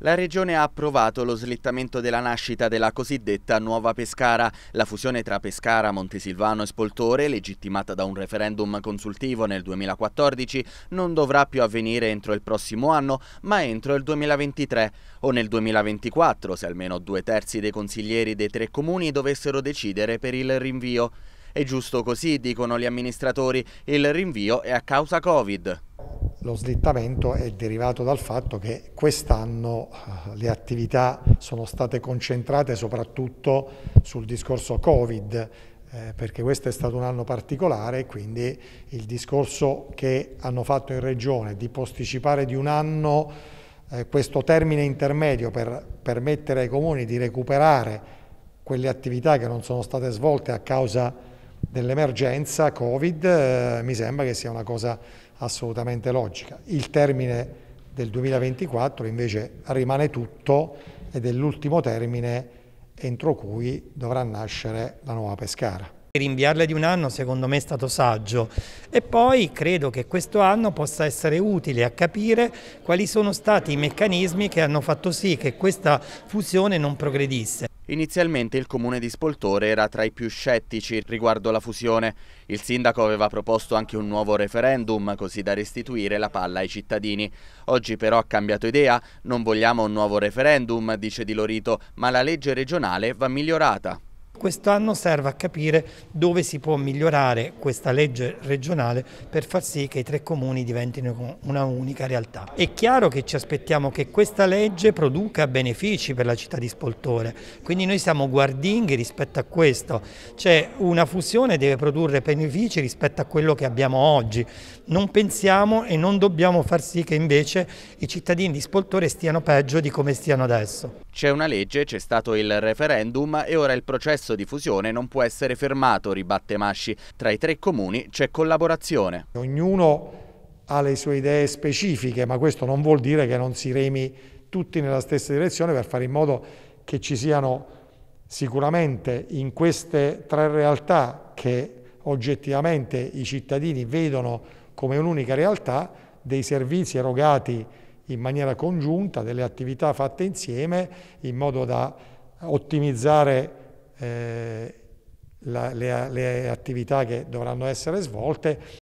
La Regione ha approvato lo slittamento della nascita della cosiddetta Nuova Pescara. La fusione tra Pescara, Montesilvano e Spoltore, legittimata da un referendum consultivo nel 2014, non dovrà più avvenire entro il prossimo anno, ma entro il 2023 o nel 2024, se almeno due terzi dei consiglieri dei tre comuni dovessero decidere per il rinvio. È giusto così, dicono gli amministratori, il rinvio è a causa Covid. Lo slittamento è derivato dal fatto che quest'anno eh, le attività sono state concentrate soprattutto sul discorso Covid, eh, perché questo è stato un anno particolare e quindi il discorso che hanno fatto in Regione di posticipare di un anno eh, questo termine intermedio per permettere ai comuni di recuperare quelle attività che non sono state svolte a causa di dell'emergenza Covid eh, mi sembra che sia una cosa assolutamente logica. Il termine del 2024 invece rimane tutto ed è l'ultimo termine entro cui dovrà nascere la nuova Pescara. Rinviarle di un anno secondo me è stato saggio e poi credo che questo anno possa essere utile a capire quali sono stati i meccanismi che hanno fatto sì che questa fusione non progredisse. Inizialmente il comune di Spoltore era tra i più scettici riguardo la fusione. Il sindaco aveva proposto anche un nuovo referendum così da restituire la palla ai cittadini. Oggi però ha cambiato idea, non vogliamo un nuovo referendum, dice Di Lorito, ma la legge regionale va migliorata. Quest'anno serve a capire dove si può migliorare questa legge regionale per far sì che i tre comuni diventino una unica realtà. È chiaro che ci aspettiamo che questa legge produca benefici per la città di Spoltore, quindi noi siamo guardinghi rispetto a questo, cioè una fusione deve produrre benefici rispetto a quello che abbiamo oggi, non pensiamo e non dobbiamo far sì che invece i cittadini di Spoltore stiano peggio di come stiano adesso. C'è una legge, c'è stato il referendum e ora il processo di fusione non può essere fermato, ribatte Masci. Tra i tre comuni c'è collaborazione. Ognuno ha le sue idee specifiche, ma questo non vuol dire che non si remi tutti nella stessa direzione per fare in modo che ci siano sicuramente in queste tre realtà che oggettivamente i cittadini vedono come un'unica realtà dei servizi erogati in maniera congiunta, delle attività fatte insieme in modo da ottimizzare eh, la, le, le, attività che dovranno essere svolte